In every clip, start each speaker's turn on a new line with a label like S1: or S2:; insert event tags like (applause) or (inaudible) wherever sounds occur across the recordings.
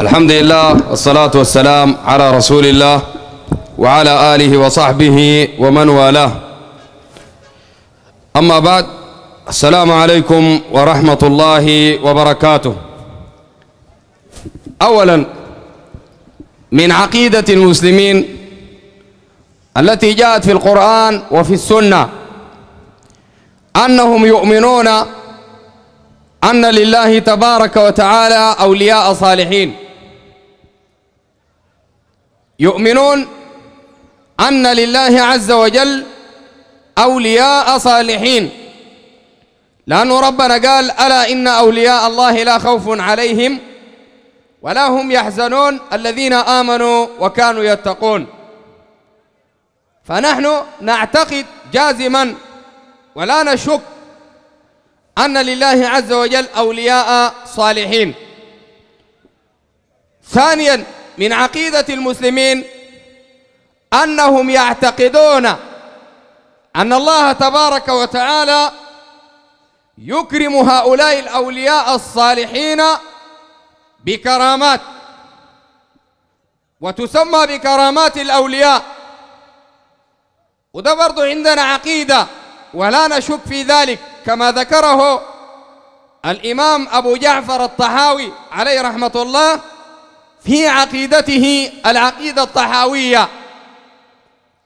S1: الحمد لله والصلاة والسلام على رسول الله وعلى آله وصحبه ومن والاه أما بعد السلام عليكم ورحمة الله وبركاته أولا من عقيدة المسلمين التي جاءت في القرآن وفي السنة أنهم يؤمنون أن لله تبارك وتعالى أولياء صالحين يؤمنون أن لله عز وجل أولياء صالحين لأن ربنا قال ألا إن أولياء الله لا خوف عليهم ولا هم يحزنون الذين آمنوا وكانوا يتقون فنحن نعتقد جازما ولا نشك أن لله عز وجل أولياء صالحين ثانيا من عقيدة المسلمين أنهم يعتقدون أن الله تبارك وتعالى يكرم هؤلاء الأولياء الصالحين بكرامات وتسمى بكرامات الأولياء وده برضو عندنا عقيدة ولا نشك في ذلك كما ذكره الإمام أبو جعفر الطحاوي عليه رحمة الله في عقيدته العقيدة الطحاوية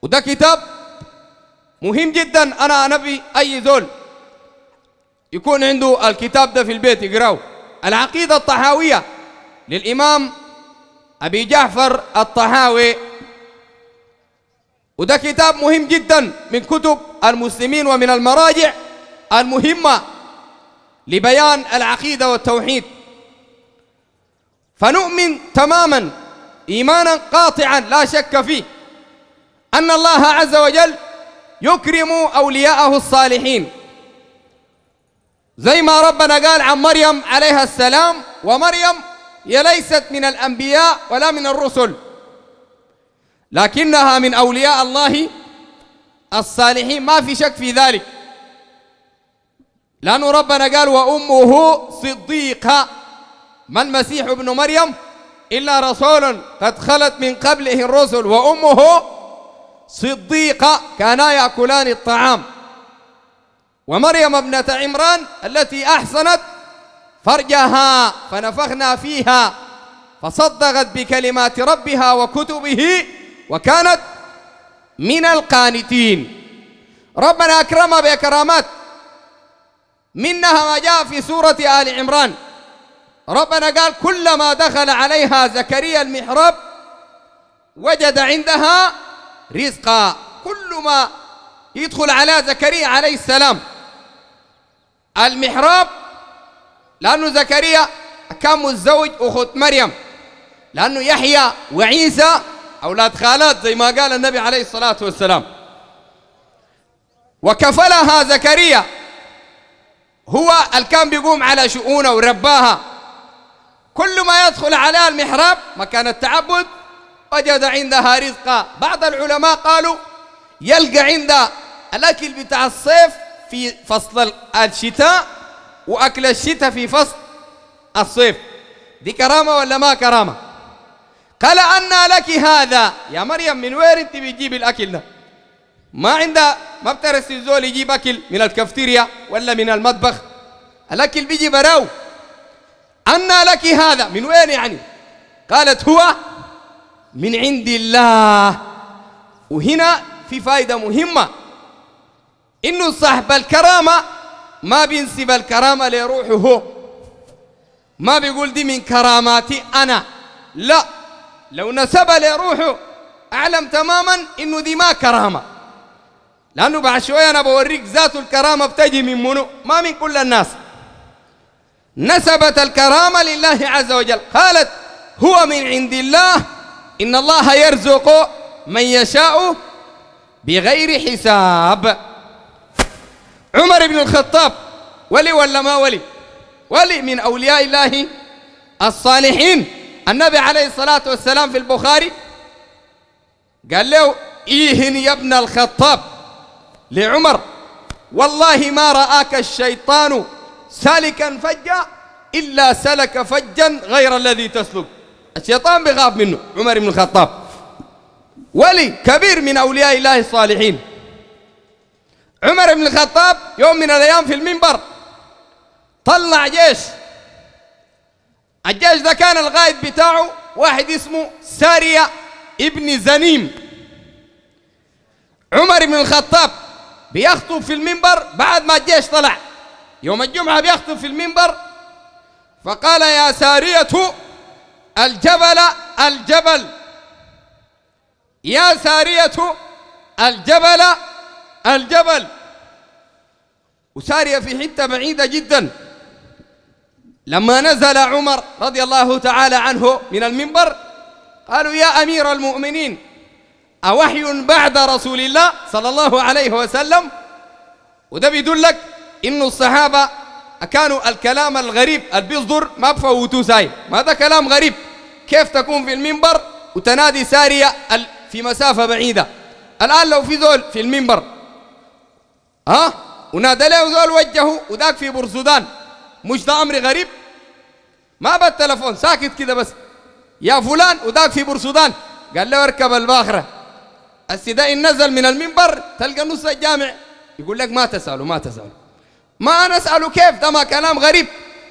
S1: وده كتاب مهم جدا أنا نبي أي زول يكون عنده الكتاب ده في البيت يقراه العقيدة الطحاوية للإمام أبي جعفر الطحاوي وده كتاب مهم جدا من كتب المسلمين ومن المراجع المهمة لبيان العقيدة والتوحيد فنؤمن تماما إيمانا قاطعا لا شك فيه أن الله عز وجل يكرم أولياءه الصالحين زي ما ربنا قال عن مريم عليها السلام ومريم هي ليست من الأنبياء ولا من الرسل لكنها من أولياء الله الصالحين ما في شك في ذلك لانه ربنا قال وأمه صديقة ما المسيح ابن مريم إلا رسول قد خلت من قبله الرسل وأمه صديقة كانا يأكلان الطعام ومريم ابنة عمران التي أحسنت فرجها فنفخنا فيها فصدقت بكلمات ربها وكتبه وكانت من القانتين ربنا أكرم بكرامات منها ما جاء في سورة آل عمران ربنا قال كلما دخل عليها زكريا المحراب وجد عندها رزقا كل ما يدخل على زكريا عليه السلام المحراب لأنه زكريا كان متزوج أخت مريم لأنه يحيى وعيسى أولاد خالات زي ما قال النبي عليه الصلاة والسلام وكفلها زكريا هو اللي كان بيقوم على شؤونه ورباها كل ما يدخل على المحراب مكان التعبد وجد عندها رزقا بعض العلماء قالوا يلقى عند الأكل بتاع الصيف في فصل الشتاء وأكل الشتاء في فصل الصيف دي كرامة ولا ما كرامة قال أنا لك هذا يا مريم من وين أنت بتجيب الأكل ده ما عندها ما بترسل زول يجيب أكل من الكافتيريا ولا من المطبخ الأكل بيجي براو أنى لك هذا من وين يعني قالت هو من عند الله وهنا في فائدة مهمة إنه صاحب الكرامة ما بينسب الكرامة لروحه هو ما بيقول دي من كراماتي أنا لا لو نسب لروحه أعلم تماما إنه دي ما كرامة لأنه بعد شوية أنا بوريك ذات الكرامة بتجي من منو ما من كل الناس نسبت الكرامة لله عز وجل قالت هو من عند الله إن الله يرزق من يشاء بغير حساب عمر بن الخطاب ولي ولا ما ولي ولي من أولياء الله الصالحين النبي عليه الصلاة والسلام في البخاري قال له إيهن يا ابن الخطاب لعمر والله ما رآك الشيطان سالكا فجا إلا سلك فجا غير الذي تسلك الشيطان بيخاف منه عمر بن الخطاب ولي كبير من أولياء الله الصالحين عمر بن الخطاب يوم من الأيام في المنبر طلع جيش الجيش ده كان الغايد بتاعه واحد اسمه سارية ابن زنيم عمر بن الخطاب بيخطب في المنبر بعد ما الجيش طلع يوم الجمعة بيخطب في المنبر فقال يا سارية الجبل الجبل يا سارية الجبل الجبل وسارية في حتة بعيدة جدا لما نزل عمر رضي الله تعالى عنه من المنبر قالوا يا أمير المؤمنين أوحي بعد رسول الله صلى الله عليه وسلم وده بيدلك انه الصحابه كانوا الكلام الغريب اللي بيصدر ما بفوتوه ساي ما هذا كلام غريب كيف تكون في المنبر وتنادي ساريه في مسافه بعيده الان لو في ذول في المنبر ها ونادى له ذول وجهه وذاك في بورسودان مش ده امر غريب ما بالتلفون ساكت كده بس يا فلان وذاك في بورسودان قال له اركب الباخره السداء نزل من المنبر تلقى نص الجامع يقول لك ما تسالوا ما تسالوا ما أنا أسأله كيف ده ما كلام غريب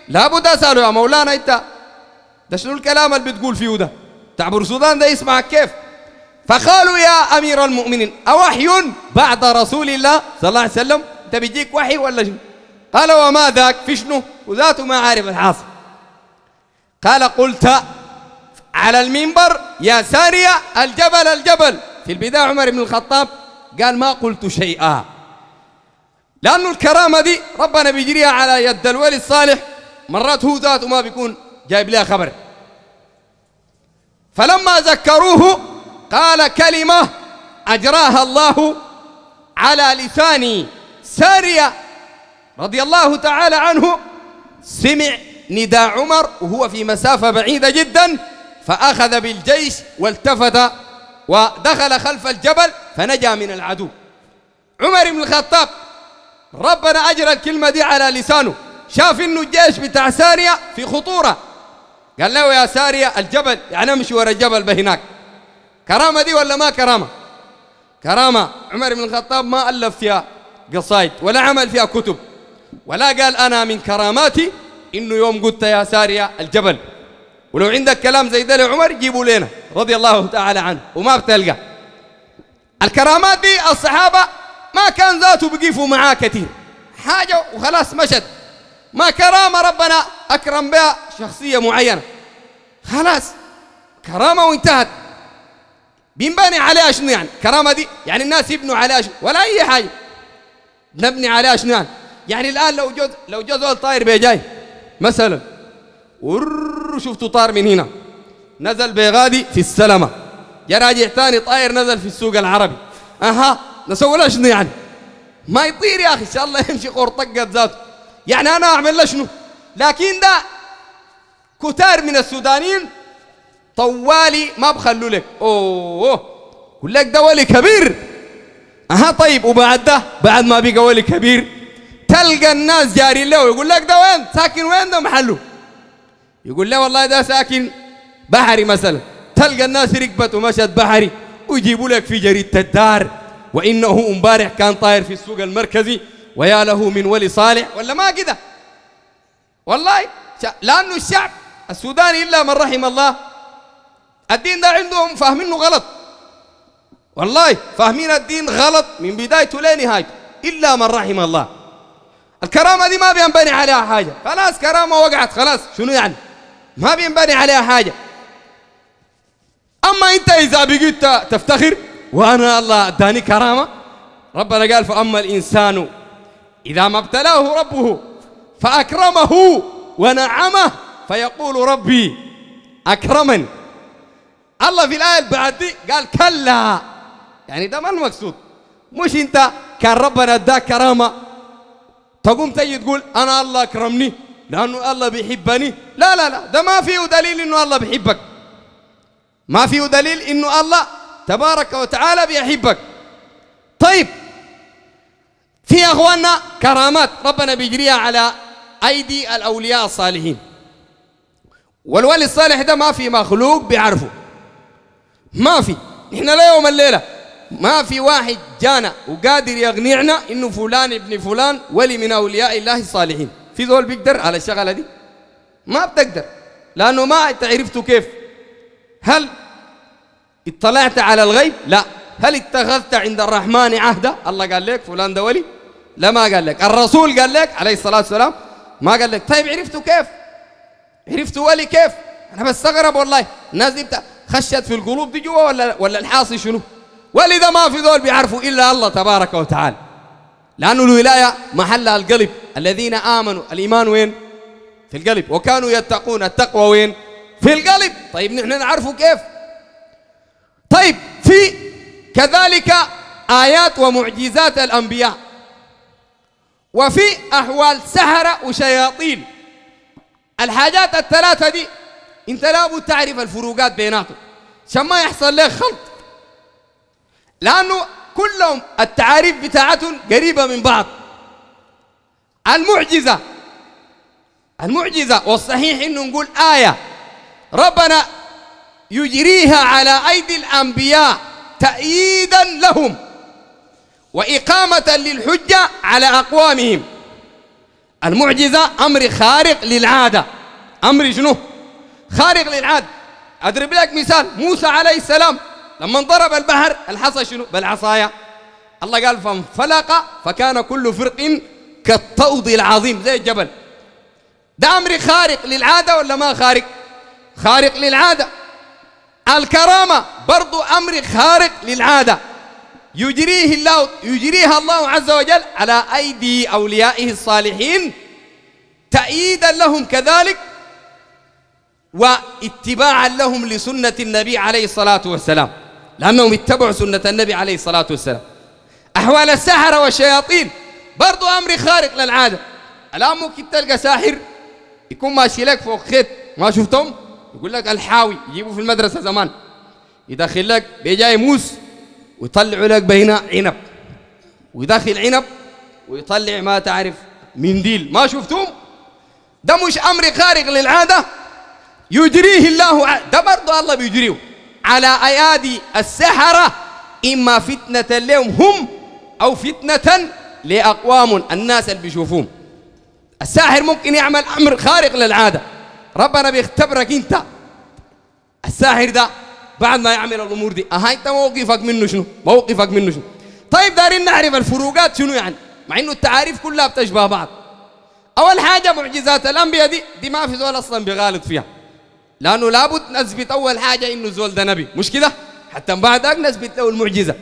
S1: لابد أسأله يا مولانا أنت ده شنو الكلام اللي بتقول فيه ده تعبر السودان ده يسمعك كيف فقالوا يا أمير المؤمنين أوحي بعد رسول الله صلى الله عليه وسلم أنت بيجيك وحي ولا شنو قال وما ذاك في شنو وذاته ما عارف الحاصل قال قلت على المنبر يا سارية الجبل الجبل في البداية عمر بن الخطاب قال ما قلت شيئا لأنه الكرامة دي ربنا بيجريها على يد الولي الصالح مرات هو ذاته ما بيكون جايب لها خبر فلما ذكروه قال كلمة أجراها الله على لسان سارية رضي الله تعالى عنه سمع نداء عمر وهو في مسافة بعيدة جدا فأخذ بالجيش والتفت ودخل خلف الجبل فنجا من العدو عمر بن الخطاب ربنا أجرى الكلمة دي على لسانه شاف إنه الجيش بتاع سارية في خطورة قال له يا سارية الجبل يعني امشي ورا الجبل بهناك كرامة دي ولا ما كرامة كرامة عمر بن الخطاب ما ألف فيها قصايد ولا عمل فيها كتب ولا قال أنا من كراماتي إنه يوم قلت يا سارية الجبل ولو عندك كلام زي ده لعمر جيبوا لنا رضي الله تعالى عنه وما بتلقى الكرامات دي الصحابة ما كان ذاته بقيفوا معاه كثير حاجة وخلاص مشت ما كرامة ربنا أكرم بها شخصية معينة خلاص كرامة وانتهت بينبني عليها شنو يعني كرامة دي يعني الناس يبنوا عليها شنو ولا أي حاجة نبني عليها شنو يعني يعني الآن لو جوز لو جوز طاير جاي مثلا شفته طار من هنا نزل بيغادي في السلمة يا راجع ثاني طاير نزل في السوق العربي أها نسوي له شنو يعني ما يطير يا أخي إن شاء الله يمشي قور طقه ذاته يعني أنا أعمل له شنو لكن ده كتار من السودانيين طوالي ما بخلوا لك أوه, يقول لك ده ولي كبير أها طيب وبعد ده بعد ما بقى ولي كبير تلقى الناس جاري له يقول لك ده وين ساكن وين ده محله يقول له والله ده ساكن بحري مثلا تلقى الناس ركبت ومشت بحري ويجيبوا لك في جريدة الدار وانه امبارح كان طاير في السوق المركزي ويا له من ولي صالح ولا ما كده والله لانه الشعب السوداني الا من رحم الله الدين ده عندهم فاهمينه غلط والله فاهمين الدين غلط من بدايته لنهايته الا من رحم الله الكرامه دي ما بينبني عليها حاجه خلاص كرامه وقعت خلاص شنو يعني ما بينبني عليها حاجه اما انت اذا بقيت تفتخر وأنا الله أداني كرامة ربنا قال فأما الإنسان إذا ما ابتلاه ربه فأكرمه ونعمه فيقول ربي أكرمن الله في الآية اللي بعد قال كلا يعني ده ما المقصود مش أنت كان ربنا اداك كرامة تقوم تجي تقول أنا الله أكرمني لأنه الله بيحبني لا لا لا ده ما فيه دليل إنه الله بيحبك ما فيه دليل إنه الله تبارك وتعالى بيحبك طيب في أخواننا كرامات ربنا بيجريها على أيدي الأولياء الصالحين والولي الصالح ده ما في مخلوق بيعرفه ما في إحنا لا يوم الليلة ما في واحد جانا وقادر يقنعنا إنه فلان ابن فلان ولي من أولياء الله الصالحين في ذول بيقدر على الشغلة دي ما بتقدر لأنه ما أنت عرفته كيف هل اطلعت على الغيب لا هل اتخذت عند الرحمن عهدا الله قال لك فلان ده ولي لا ما قال لك الرسول قال لك عليه الصلاة والسلام ما قال لك طيب عرفته كيف عرفته ولي كيف أنا بستغرب والله الناس دي خشت في القلوب دي جوا ولا ولا الحاصي شنو ولذا ما في ذول بيعرفوا إلا الله تبارك وتعالى لأنه الولاية محلها القلب الذين آمنوا الإيمان وين في القلب وكانوا يتقون التقوى وين في القلب طيب نحن نعرفه كيف طيب في كذلك آيات ومعجزات الأنبياء وفي أحوال سحرة وشياطين الحاجات الثلاثة دي انت لابد تعرف الفروقات بيناتهم عشان ما يحصل لك خلط لأنه كلهم التعاريف بتاعتهم قريبة من بعض المعجزة المعجزة والصحيح انه نقول آية ربنا يجريها على أيدي الأنبياء تأييدا لهم وإقامة للحجة على أقوامهم المعجزة أمر خارق للعادة أمر شنو خارق للعادة أضرب لك مثال موسى عليه السلام لما انضرب البحر الحصى شنو بالعصايا الله قال فانفلق فكان كل فرق كالطود العظيم زي الجبل ده أمر خارق للعادة ولا ما خارق خارق للعادة الكرامة برضو أمر خارق للعادة يجريه الله يجريها الله عز وجل على أيدي أوليائه الصالحين تأييدا لهم كذلك واتباعا لهم لسنة النبي عليه الصلاة والسلام لأنهم اتبعوا سنة النبي عليه الصلاة والسلام أحوال السحرة والشياطين برضو أمر خارق للعادة الآن ممكن تلقى ساحر يكون ماشي لك فوق خيط ما شفتهم؟ يقول لك الحاوي يجيبه في المدرسة زمان يدخل لك بيجاي موس ويطلعوا لك بهنا عنب ويدخل عنب ويطلع ما تعرف منديل ما شفتم ده مش أمر خارق للعادة يجريه الله ده برضه الله بيجريه على أيادي السحرة إما فتنة لهم هم أو فتنة لأقوام الناس اللي بيشوفوهم الساحر ممكن يعمل أمر خارق للعادة ربنا بيختبرك انت الساحر ده بعد ما يعمل الامور دي اها انت موقفك منه شنو موقفك منه شنو طيب دارين نعرف الفروقات شنو يعني مع انه التعاريف كلها بتشبه بعض اول حاجه معجزات الانبياء دي دي ما في زول اصلا بيغالط فيها لانه لابد نثبت اول حاجه انه الزول ده نبي مش كده حتى من بعدك نثبت له المعجزه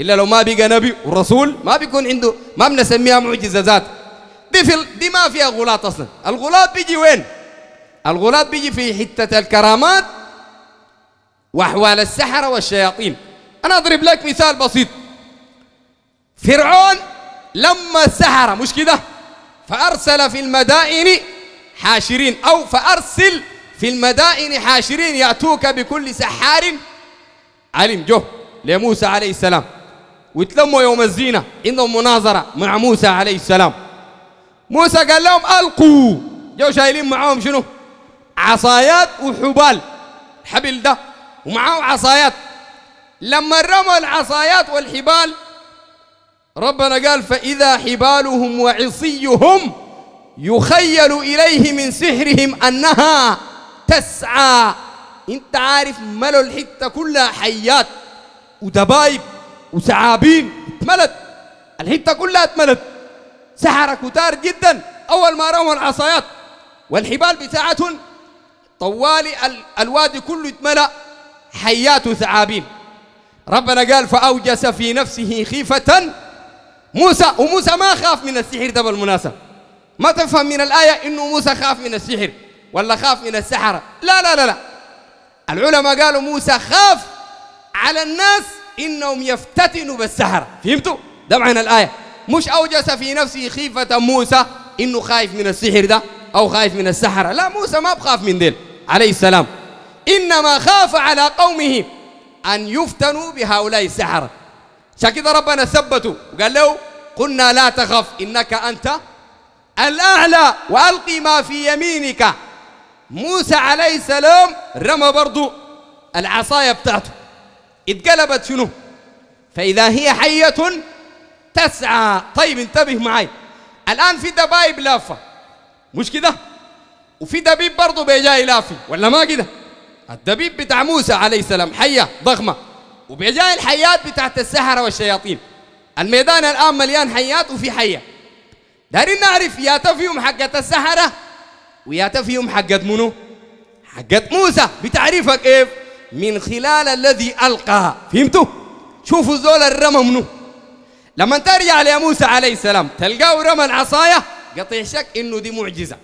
S1: الا لو ما بقى نبي ورسول ما بيكون عنده ما بنسميها معجزه ذات دي في دي ما فيها غلاط اصلا الغلاط بيجي وين الغلاة بيجي في حتة الكرامات وأحوال السحرة والشياطين أنا أضرب لك مثال بسيط فرعون لما سحر مش كده فأرسل في المدائن حاشرين أو فأرسل في المدائن حاشرين يأتوك بكل سحار علم جه لموسى عليه السلام ويتلموا يوم الزينة عندهم مناظرة مع موسى عليه السلام موسى قال لهم ألقوا جو شايلين معاهم شنو عصايات وحبال حبل ده ومعاه عصايات لما رمى العصايات والحبال ربنا قال فإذا حبالهم وعصيهم يخيل إليه من سحرهم أنها تسعى انت عارف ملوا الحتة كلها حيات ودبايب وثعابين اتملت الحتة كلها اتملت سحرة كتار جدا أول ما رموا العصايات والحبال بتاعتهم طوالي ال... الوادي كله اتملأ حيات وثعابين ربنا قال فأوجس في نفسه خيفة موسى وموسى ما خاف من السحر ده بالمناسبة ما تفهم من الآية إنه موسى خاف من السحر ولا خاف من السحرة لا لا لا لا العلماء قالوا موسى خاف على الناس إنهم يفتتنوا بالسحرة فهمتوا؟ ده معنى الآية مش أوجس في نفسه خيفة موسى إنه خايف من السحر ده أو خايف من السحرة لا موسى ما بخاف من ذلك عليه السلام إنما خاف على قومه أن يفتنوا بهؤلاء السحرة عشان كده ربنا ثبته وقال له قلنا لا تخف إنك أنت الأعلى وألقي ما في يمينك موسى عليه السلام رمى برضو العصاية بتاعته اتقلبت شنو فإذا هي حية تسعى طيب انتبه معي الآن في دبايب لافة مش كده وفي دبيب برضه بيجا يلافي ولا ما كده الدبيب بتاع موسى عليه السلام حية ضخمة وبيجا الحيات بتاعت السحرة والشياطين الميدان الآن مليان حيات وفي حية دارين نعرف يا تفيهم حقة السحرة ويا تفيهم حقة منو حقة موسى بتعريفك كيف من خلال الذي ألقى فهمتوا شوفوا زول الرمى منو لما ترجع لموسى عليه السلام تلقاه رمى العصاية قطع شك إنه دي معجزة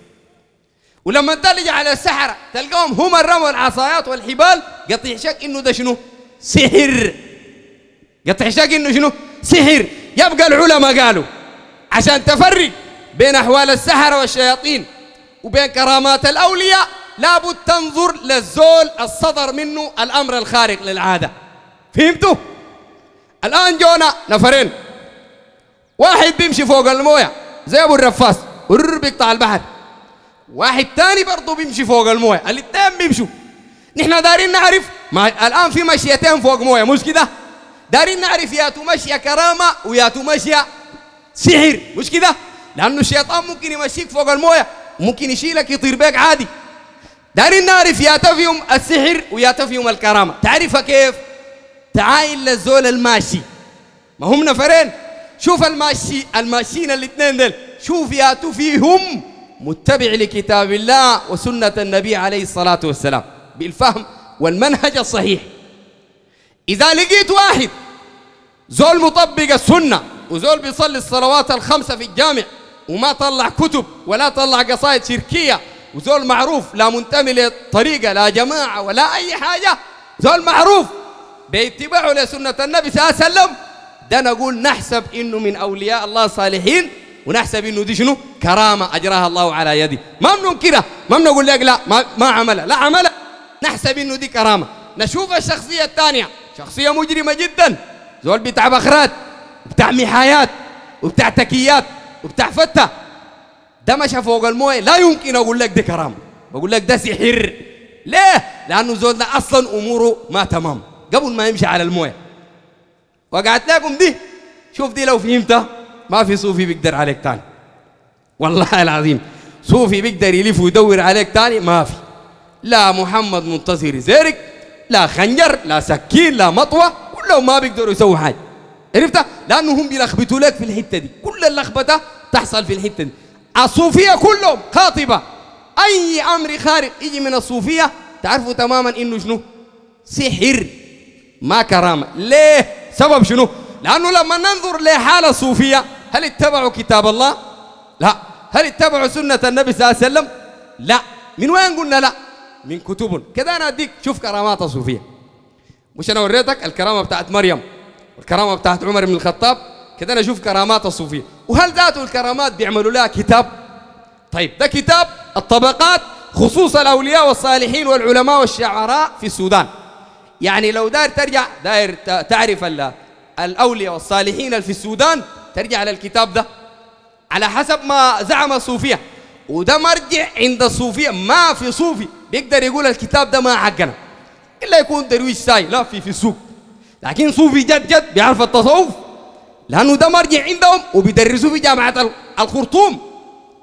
S1: ولما تلج على السحرة تلقاهم هم رموا العصايات والحبال قطيع شك انه ده شنو سحر قطيع شك انه شنو سحر يبقى العلماء قالوا عشان تفرق بين احوال السحرة والشياطين وبين كرامات الاولياء لابد تنظر للزول الصدر منه الامر الخارق للعاده فهمتوا الان جونا نفرين واحد بيمشي فوق المويه زي ابو الرفاس بيقطع البحر واحد تاني برضه بيمشي فوق المويه الاثنين بيمشوا نحن دارين نعرف ما الان في مشيتين فوق مويه مش كده دارين نعرف يا تمشي كرامه ويا تمشي سحر مش كده لانه الشيطان ممكن يمشيك فوق المويه ممكن يشيلك يطير بيك عادي دارين نعرف يا تفهم السحر ويا تفهم الكرامه تعرفها كيف تعاين للزول الماشي ما هم نفرين شوف الماشي الماشيين الاثنين دول شوف يا تفيهم متبع لكتاب الله وسنة النبي عليه الصلاة والسلام بالفهم والمنهج الصحيح إذا لقيت واحد زول مطبق السنة وزول بيصلي الصلوات الخمسة في الجامع وما طلع كتب ولا طلع قصائد شركية وزول معروف لا منتمي لطريقة لا جماعة ولا أي حاجة زول معروف باتباعه لسنة النبي صلى الله عليه وسلم ده نقول نحسب إنه من أولياء الله صالحين ونحسب انه دي شنو كرامه اجراها الله على يدي ما بننكرها ما بنقول لك لا ما, ما عملها لا عملها نحسب انه دي كرامه نشوف الشخصيه الثانيه شخصيه مجرمه جدا زول بتاع بخرات بتاع محايات وبتاع تكيات وبتاع فتة ده مشى فوق المويه لا يمكن اقول لك دي كرامه بقول لك ده سحر ليه؟ لانه زول ده اصلا اموره ما تمام قبل ما يمشي على المويه وقعت لكم دي شوف دي لو فهمتها ما في صوفي بيقدر عليك تاني والله العظيم صوفي بيقدر يلف ويدور عليك تاني ما في لا محمد منتصر زيرك لا خنجر لا سكين لا مطوة كلهم ما بيقدروا يسووا حاجة عرفتها؟ لأنه هم بيلخبطوا لك في الحتة دي كل اللخبطة تحصل في الحتة دي الصوفية كلهم خاطبة أي أمر خارج يجي من الصوفية تعرفوا تماما إنه شنو سحر ما كرامة ليه؟ سبب شنو؟ لأنه لما ننظر لحالة الصوفية هل اتبعوا كتاب الله لا هل اتبعوا سنة النبي صلى الله عليه وسلم لا من وين قلنا لا من كتب كذا أنا أديك شوف كرامات صوفية مش أنا وريتك الكرامة بتاعت مريم والكرامة بتاعت عمر بن الخطاب كذا أنا أشوف كرامات الصوفية وهل ذاته الكرامات بيعملوا لها كتاب طيب ده كتاب الطبقات خصوص الأولياء والصالحين والعلماء والشعراء في السودان يعني لو داير ترجع داير تعرف الأولياء والصالحين في السودان ترجع للكتاب ده على حسب ما زعم الصوفية وده مرجع عند الصوفية ما في صوفي بيقدر يقول الكتاب ده ما حقنا إلا يكون درويش ساي لا في في السوق لكن صوفي جد جد بيعرف التصوف لأنه ده مرجع عندهم وبيدرسوه في جامعة الخرطوم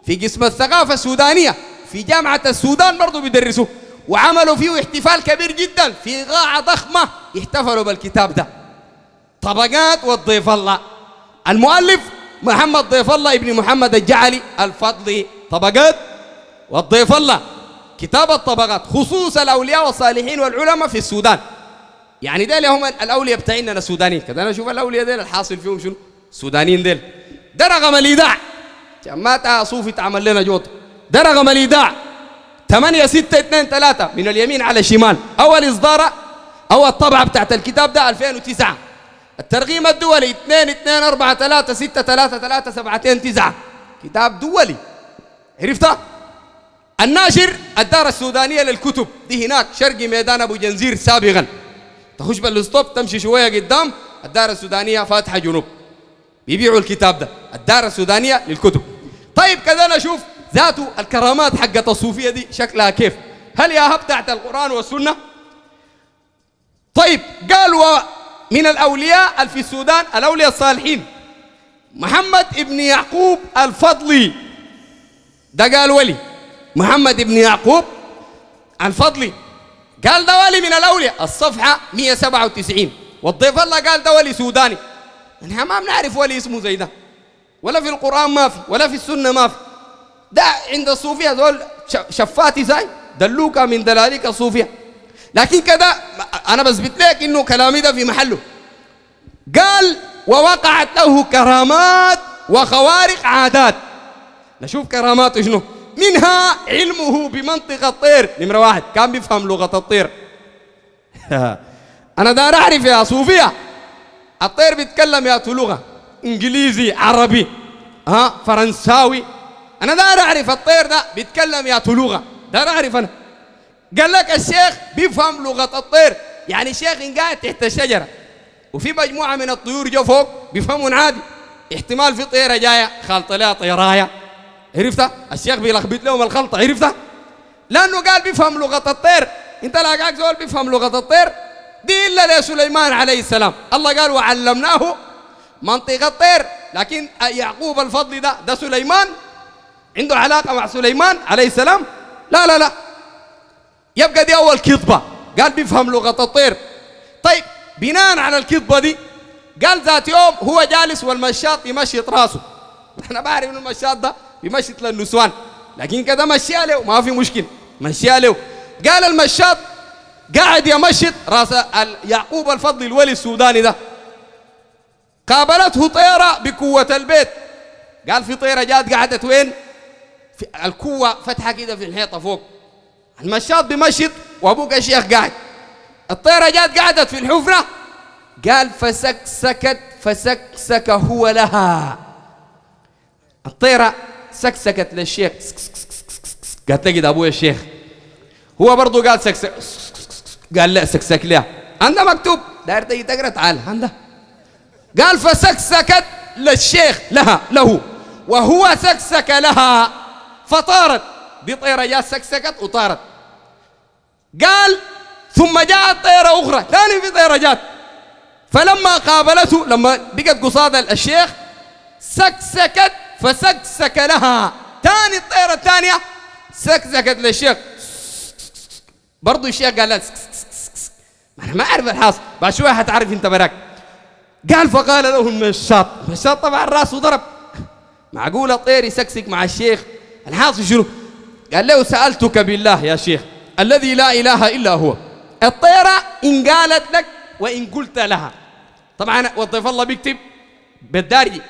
S1: في قسم الثقافة السودانية في جامعة السودان برضه بيدرسوه وعملوا فيه احتفال كبير جدا في قاعة ضخمة احتفلوا بالكتاب ده طبقات والضيف الله المؤلف محمد ضيف الله ابن محمد الجعلي الفضلي طبقات والضيف الله كتاب الطبقات خصوص الاولياء والصالحين والعلماء في السودان يعني ديل هم الاولياء بتاعنا السودانيين كده انا اشوف الاولياء ديل الحاصل فيهم شنو سودانيين ديل ده رقم الايداع ما صوفي تعمل لنا جوط ده رقم الايداع 8 6 2 3 من اليمين على الشمال اول اصدار اول طبعه بتاعت الكتاب ده 2009 الترغيم الدولي 2 2 4 3 6 3 3 7 9 كتاب دولي عرفتها الناشر الدار السودانية للكتب دي هناك شرقي ميدان أبو جنزير سابقا تخش بالستوب تمشي شوية قدام الدار السودانية فاتحة جنوب بيبيعوا الكتاب ده الدار السودانية للكتب طيب كذا أنا ذاته الكرامات حقت الصوفية دي شكلها كيف هل يا هب تحت القرآن والسنة طيب قال من الأولياء في السودان الأولياء الصالحين محمد ابن يعقوب الفضلي ده قال ولي محمد ابن يعقوب الفضلي قال ده ولي من الأولياء الصفحة 197 والضيف الله قال ده ولي سوداني نحن ما بنعرف ولي اسمه زي ده ولا في القرآن ما في ولا في السنة ما في ده عند الصوفية دول شفاتي زي دلوكا من دلاليك الصوفية لكن كذا أنا بثبت لك إنه كلامي ده في محله قال ووقعت له كرامات وخوارق عادات نشوف كرامات شنو منها علمه بمنطق الطير نمرة واحد كان بيفهم لغة الطير (laughs) أنا دار أعرف يا صوفيا الطير بيتكلم يا لغة إنجليزي عربي ها فرنساوي أنا دار أعرف الطير ده بيتكلم يا لغة دار أعرف أنا قال لك الشيخ بيفهم لغة الطير يعني شيخ إن قاعد تحت الشجرة وفي مجموعة من الطيور جو فوق بيفهموا عادي احتمال في طيرة جاية خالطة لها طيراية عرفتها الشيخ بيلخبط لهم الخلطة عرفتها لأنه قال بيفهم لغة الطير انت لاقاك زول بيفهم لغة الطير دي إلا لسليمان عليه السلام الله قال وعلمناه منطق الطير لكن يعقوب الفضل ده ده سليمان عنده علاقة مع سليمان عليه السلام لا لا لا يبقى دي أول كذبة قال بيفهم لغة الطير طيب بناء على الكذبة دي قال ذات يوم هو جالس والمشاط يمشط راسه أنا بعرف إنه المشاط ده بيمشط للنسوان لكن كده مشي له ما في مشكلة مشي له قال المشاط قاعد يمشط راس يعقوب الفضل الولي السوداني ده قابلته طيرة بقوة البيت قال في طيرة جات قعدت وين؟ في الكوة فتحة كده في الحيطة فوق المشاط بمشط وابوك شيخ قاعد الطيره جات قعدت في الحفره قال فسكسكت فسكسك هو لها الطيره سكسكت للشيخ قالت لقيت ابويا الشيخ هو برضه قال سكسك قال لا سكسك لا عنده مكتوب داير تجي تقرا تعال عندها قال فسكسكت للشيخ لها له وهو سكسك لها فطارت دي طيره جات سكسكت وطارت قال ثم جاءت طيرة أخرى ثاني في طيرة جات فلما قابلته لما بقت قصاد الشيخ سكسكت فسكسك لها ثاني الطيرة الثانية سكسكت للشيخ برضو الشيخ قال لها أنا ما أعرف الحاصل بعد شوية حتعرف أنت براك قال فقال له المشاط المشاط طبعا راسه ضرب معقولة الطير يسكسك مع الشيخ الحاصل شنو قال له سألتك بالله يا شيخ الذي لا إله إلا هو الطيرة إن قالت لك وإن قلت لها طبعا وظيف الله بيكتب بالدارجة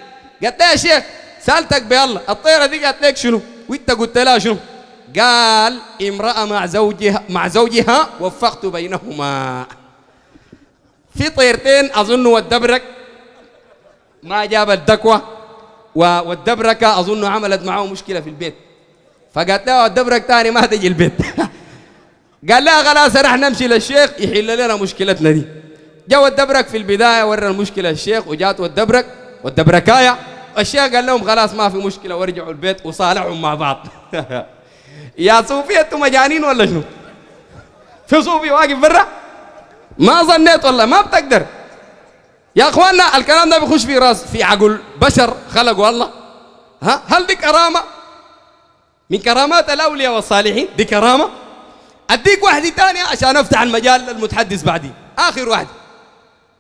S1: قالت لها يا شيخ سألتك بالله الطيرة دي قالت لك شنو وانت قلت لها شنو قال امرأة مع زوجها مع زوجها وفقت بينهما في طيرتين أظن والدبرك ما جاب الدكوة والدبركة أظن عملت معه مشكلة في البيت فقالت له الدبرك تاني ما تجي البيت (laughs) قال لا خلاص انا نمشي للشيخ يحل لنا مشكلتنا دي جاء الدبرك في البدايه ورى المشكله الشيخ وجات والدبرك والدبركايه الشيخ قال لهم خلاص ما في مشكله ورجعوا البيت وصالحوا مع بعض (laughs) يا صوفي انتم مجانين ولا شنو؟ في صوفي واقف برا؟ ما ظنيت والله ما بتقدر يا اخواننا الكلام ده بيخش في راس في عقل بشر خلقه الله ها هل دي كرامه؟ من كرامات الاولياء والصالحين دي كرامه؟ اديك واحده ثانيه عشان افتح المجال للمتحدث بعدي اخر واحده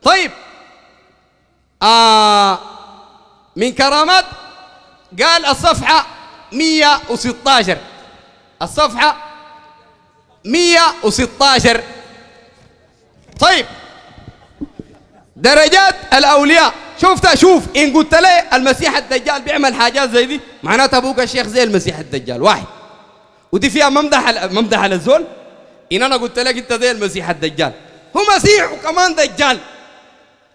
S1: طيب آه من كرامات قال الصفحه 116 الصفحه 116 طيب درجات الاولياء شفت شوف ان قلت لي المسيح الدجال بيعمل حاجات زي دي معناتها ابوك الشيخ زي المسيح الدجال واحد ودي فيها ممدح ممدح على الزول ان انا قلت لك انت زي المسيح الدجال هو مسيح وكمان دجال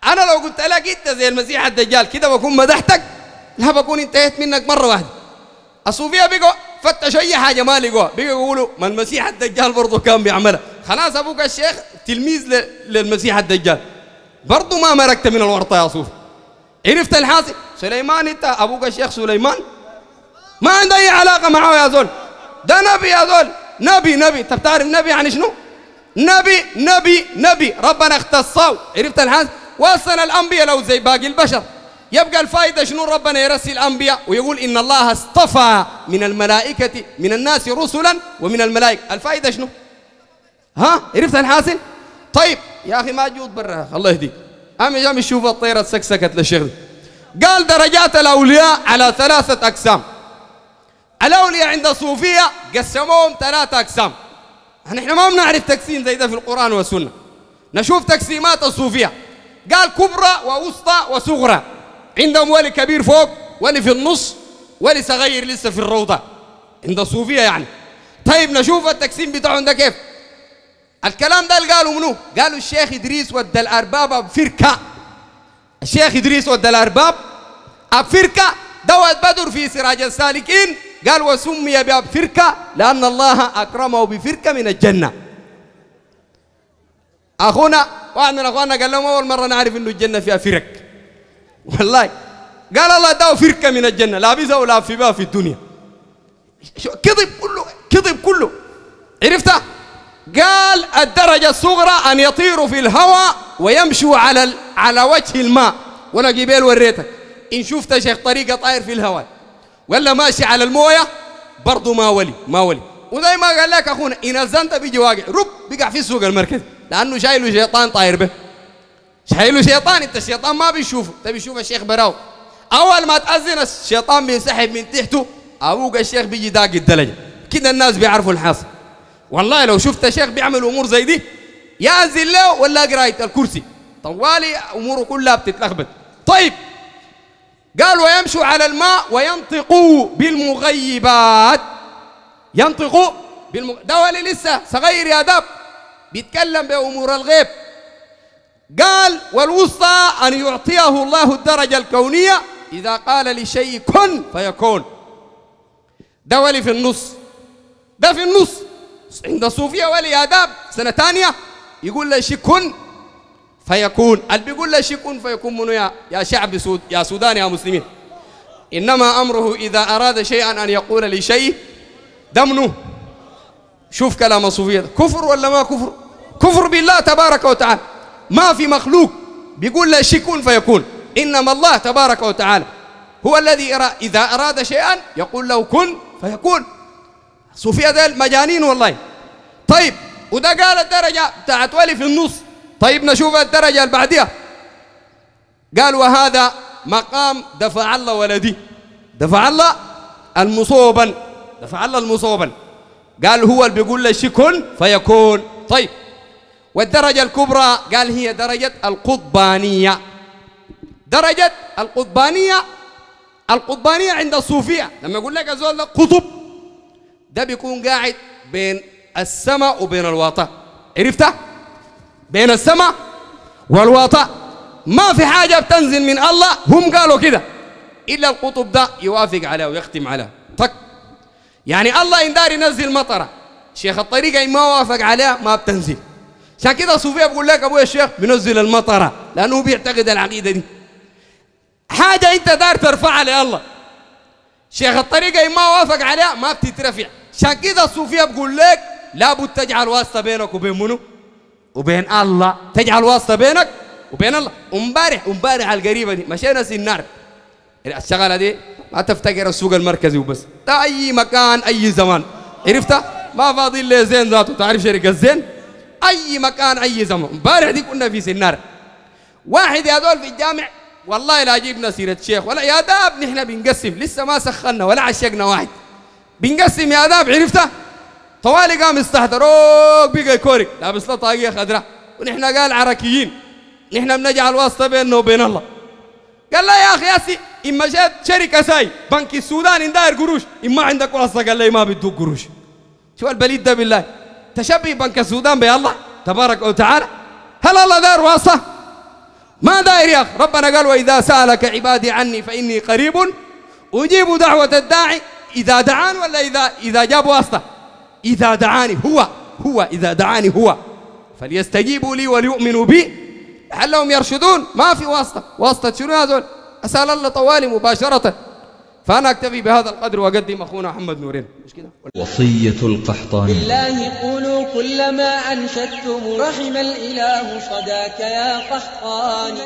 S1: انا لو قلت لك انت زي المسيح الدجال كده بكون مدحتك لا بكون انتهيت منك مره واحده الصوفيه بقوا فتشوا اي حاجه ما لقوها بقوا يقولوا ما المسيح الدجال برضه كان بيعملها خلاص ابوك الشيخ تلميذ للمسيح الدجال برضه ما مرقت من الورطه يا صوفي عرفت الحاصل سليمان انت ابوك الشيخ سليمان ما عنده اي علاقه معاه يا زول ده نبي هذول نبي نبي انت بتعرف نبي يعني شنو نبي نبي نبي ربنا اختصوا عرفت الحاس وصل الانبياء لو زي باقي البشر يبقى الفائده شنو ربنا يرسل الانبياء ويقول ان الله اصطفى من الملائكه من الناس رسلا ومن الملائكه الفائده شنو ها عرفت الحاصل طيب يا اخي ما جود برا الله يهديك اما جام يشوف الطيره سكسكت للشغل قال درجات الاولياء على ثلاثه اقسام الأولياء عند الصوفية قسموهم ثلاثة أقسام نحن ما بنعرف تقسيم زي ده في القرآن والسنة نشوف تقسيمات الصوفية قال كبرى ووسطى وصغرى عندهم ولي كبير فوق ولي في النص ولي صغير لسه في الروضة عند الصوفية يعني طيب نشوف التقسيم بتاعهم ده كيف الكلام ده اللي قالوا منو قالوا الشيخ إدريس ودى الأرباب فركة الشيخ إدريس ودى الأرباب بفركه دوت بدر في سراج السالكين قال وسمي باب فركة لأن الله أكرمه بفركة من الجنة أخونا واحد من أخواننا قال لهم أول مرة نعرف إنه الجنة فيها فرك والله قال الله داو فركة من الجنة لابسها ولا في بها في الدنيا كذب كله كذب كله عرفته قال الدرجة الصغرى أن يطيروا في الهواء ويمشوا على على وجه الماء وأنا جبال وريتك إن شفت شيخ طريقة طاير في الهواء ولا ماشي على المويه برضه ما ولي ما ولي وزي ما قال لك اخونا ان الزنت بيجي واقع رب بيقع في السوق المركزي لانه شايله شيطان طاير به شايله شيطان انت الشيطان ما بيشوفه انت بيشوف الشيخ براو اول ما تاذن الشيطان بينسحب من تحته ابوك الشيخ بيجي داق الدلجه كده الناس بيعرفوا الحاصل والله لو شفت الشيخ بيعمل امور زي دي يا انزل له ولا قرايه الكرسي طوالي اموره كلها بتتلخبط طيب قال ويمشوا على الماء وينطقوا بالمغيبات ينطقوا بالمغ... ده ولي لسه صغير يا دب بيتكلم بأمور الغيب قال والوسطى أن يعطيه الله الدرجة الكونية إذا قال لشيء كن فيكون ده ولي في النص ده في النص عند الصوفية ولي آداب سنة ثانية يقول له شيء كن فيكون اللي بيقول ليش يكون فيكون منو يا يا شعب سود يا سودان يا مسلمين انما امره اذا اراد شيئا ان يقول لشيء دمنه شوف كلام الصوفيه كفر ولا ما كفر كفر بالله تبارك وتعالى ما في مخلوق بيقول ليش يكون فيكون انما الله تبارك وتعالى هو الذي اذا اراد شيئا يقول له كن فيكون صوفيه ذيل مجانين والله طيب وده قال الدرجه بتاعت ولي في النص طيب نشوف الدرجة اللي بعديها قال وهذا مقام دفع الله ولدي دفع الله المصوبا دفع الله المصوبا قال هو اللي بيقول له شكون فيكون طيب والدرجة الكبرى قال هي درجة القطبانية درجة القطبانية القطبانية عند الصوفية لما يقول لك الزول ده قطب ده بيكون قاعد بين السماء وبين الوطن عرفته بين السماء والوطأ ما في حاجة بتنزل من الله هم قالوا كده إلا القطب ده يوافق عليه ويختم عليه طك طيب. يعني الله إن دار ينزل مطرة شيخ الطريقة إن ما وافق عليها ما بتنزل عشان كده صوفية بقول لك أبويا الشيخ بنزل المطرة لأنه بيعتقد العقيدة دي حاجة أنت دار ترفعها لله شيخ الطريقة إن ما وافق عليها ما بتترفع عشان كده الصوفية بقول لك لابد تجعل واسطة بينك وبين منو وبين الله تجعل واسطه بينك وبين الله امبارح امبارح القريبه دي مشينا سنار إيه، الشغله دي ما تفتكر السوق المركزي وبس اي مكان اي زمان عرفتها ما فاضي الا زين ذاته تعرف شركه زين اي مكان اي زمان امبارح دي كنا في سنار واحد يا دول في الجامع والله لا جبنا سيره شيخ ولا يا داب نحن بنقسم لسه ما سخنا ولا عشقنا واحد بنقسم يا داب عرفتها طوالي قام اوه بقى كوري لابس له طاقية خضراء ونحن قال عركيين نحن بنجعل واسطة بيننا وبين الله قال لا يا أخي ياسي إما جات شركة ساي بنك السودان داير قروش إما عندك واسطة قال لي ما بتدوق قروش شو البليد ده بالله تشبه بنك السودان بالله تبارك وتعالى هل الله داير واسطة ما داير يا أخي ربنا قال وإذا سألك عبادي عني فإني قريب أجيب دعوة الداعي إذا دعان ولا إذا إذا جاب واسطة إذا دعاني هو هو إذا دعاني هو فليستجيبوا لي وليؤمنوا بي لعلهم يرشدون ما في واسطة واسطة شنو يا زول أسأل الله طوالي مباشرة فأنا أكتفي بهذا القدر وأقدم أخونا محمد نورين مش كده وصية القحطاني بالله قولوا كلما أنشدتم رحم الإله صداك يا قحطاني